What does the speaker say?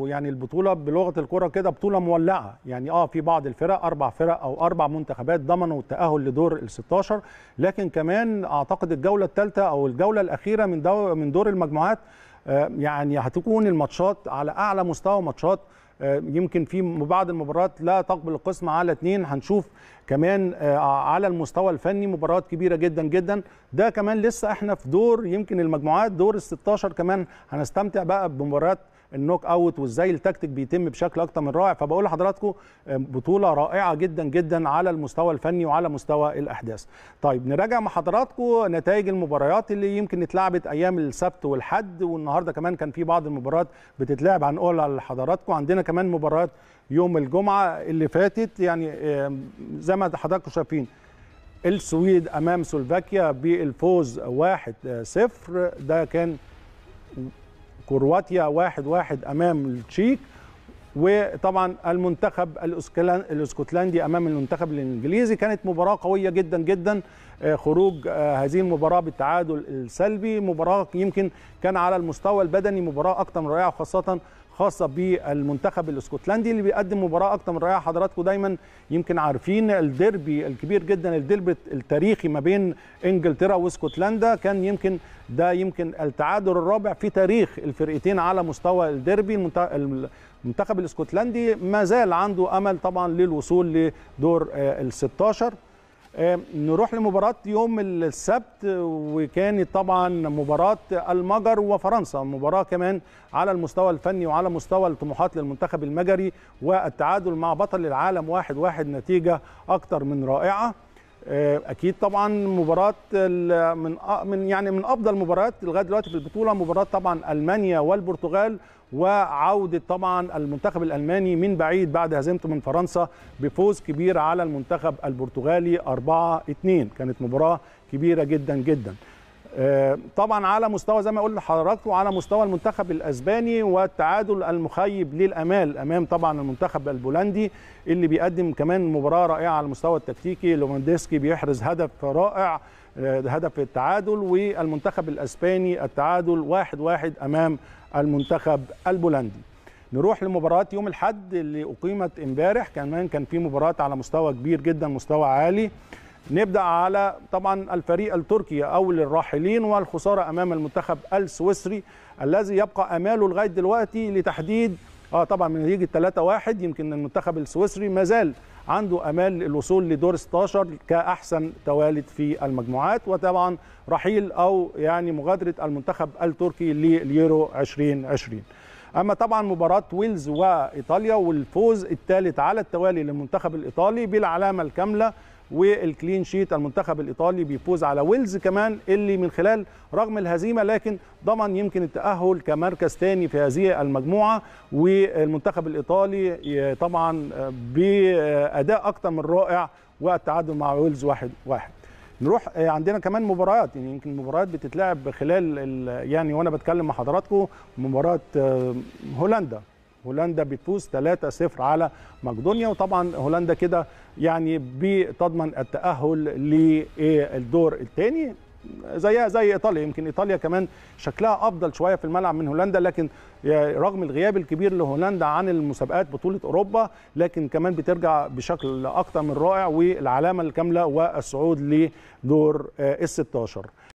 ويعني البطوله بلغه الكره كده بطوله مولعه يعني اه في بعض الفرق اربع فرق او اربع منتخبات ضمنوا التاهل لدور ال 16 لكن كمان اعتقد الجوله الثالثه او الجوله الاخيره من دو من دور المجموعات آه، يعني هتكون الماتشات على اعلى مستوى ماتشات آه، يمكن في بعض المباريات لا تقبل القسم على اثنين هنشوف كمان آه، على المستوى الفني مباريات كبيرة جدا جدا ده كمان لسه احنا في دور يمكن المجموعات دور ال 16 كمان هنستمتع بقى بمباريات النوك اوت وازاي التكتيك بيتم بشكل اكتر من رائع فبقول لحضراتكم بطوله رائعه جدا جدا على المستوى الفني وعلى مستوى الاحداث طيب نراجع مع حضراتكم نتائج المباريات اللي يمكن اتلعبت ايام السبت والحد والنهارده كمان كان في بعض المباريات بتتلعب هنقول لحضراتكم عندنا كمان مباريات يوم الجمعه اللي فاتت يعني زي ما حضراتكم شايفين السويد امام سلوفاكيا بالفوز 1-0 ده كان كرواتيا واحد واحد أمام التشيك وطبعا المنتخب الاسكتلندي امام المنتخب الانجليزي كانت مباراه قويه جدا جدا آه، خروج آه، هذه المباراه بالتعادل السلبي مباراه يمكن كان على المستوى البدني مباراه اكثر من رائعه خاصه خاصه بالمنتخب الاسكتلندي اللي بيقدم مباراه اكتر من رائعه حضراتكم دايما يمكن عارفين الديربي الكبير جدا الديربي التاريخي ما بين انجلترا واسكتلندا كان يمكن ده يمكن التعادل الرابع في تاريخ الفرقتين على مستوى الديربي المنتخب الاسكتلندي ما زال عنده امل طبعا للوصول لدور آه، ال 16 آه، نروح لمباراة يوم السبت وكانت طبعا مباراة المجر وفرنسا مباراة كمان على المستوى الفني وعلى مستوى الطموحات للمنتخب المجري والتعادل مع بطل العالم واحد واحد نتيجة أكتر من رائعة آه، اكيد طبعا مباراه من من يعني من افضل مباريات لغايه دلوقتي في البطوله مباراه طبعا المانيا والبرتغال وعوده طبعا المنتخب الالماني من بعيد بعد هزيمته من فرنسا بفوز كبير على المنتخب البرتغالي 4-2 كانت مباراه كبيره جدا جدا آه، طبعا على مستوى زي ما قلت لحضراتكم على مستوى المنتخب الاسباني والتعادل المخيب للامال امام طبعا المنتخب البولندي اللي بيقدم كمان مباراه رائعه على المستوى التكتيكي لوفانديسكي بيحرز هدف رائع آه، هدف التعادل والمنتخب الاسباني التعادل واحد واحد امام المنتخب البولندي نروح لمباراه يوم الاحد اللي اقيمت امبارح كمان كان في مباراه على مستوى كبير جدا مستوى عالي نبدا على طبعا الفريق التركي اول الراحلين والخساره امام المنتخب السويسري الذي يبقى اماله لغايه دلوقتي لتحديد اه طبعا من نتيجه 3-1 يمكن المنتخب السويسري ما زال عنده امال الوصول لدور 16 كاحسن توالد في المجموعات وطبعا رحيل او يعني مغادره المنتخب التركي لليورو 2020 اما طبعا مباراه ويلز وايطاليا والفوز الثالث على التوالي للمنتخب الايطالي بالعلامه الكامله والكلين شيت المنتخب الايطالي بيفوز على ويلز كمان اللي من خلال رغم الهزيمه لكن ضمن يمكن التاهل كمركز ثاني في هذه المجموعه والمنتخب الايطالي طبعا باداء اكثر من رائع والتعادل مع ويلز واحد واحد نروح آه، عندنا كمان مباريات يعني يمكن مباريات بتتلعب خلال يعني وانا بتكلم مع حضراتكم مباراه هولندا هولندا بتفوز 3-0 على مقدونيا وطبعا هولندا كده يعني بتضمن التأهل للدور الثاني زيها زي ايطاليا يمكن ايطاليا كمان شكلها افضل شويه في الملعب من هولندا لكن رغم الغياب الكبير لهولندا عن المسابقات بطوله اوروبا لكن كمان بترجع بشكل اكثر من رائع والعلامه الكامله والصعود لدور ال 16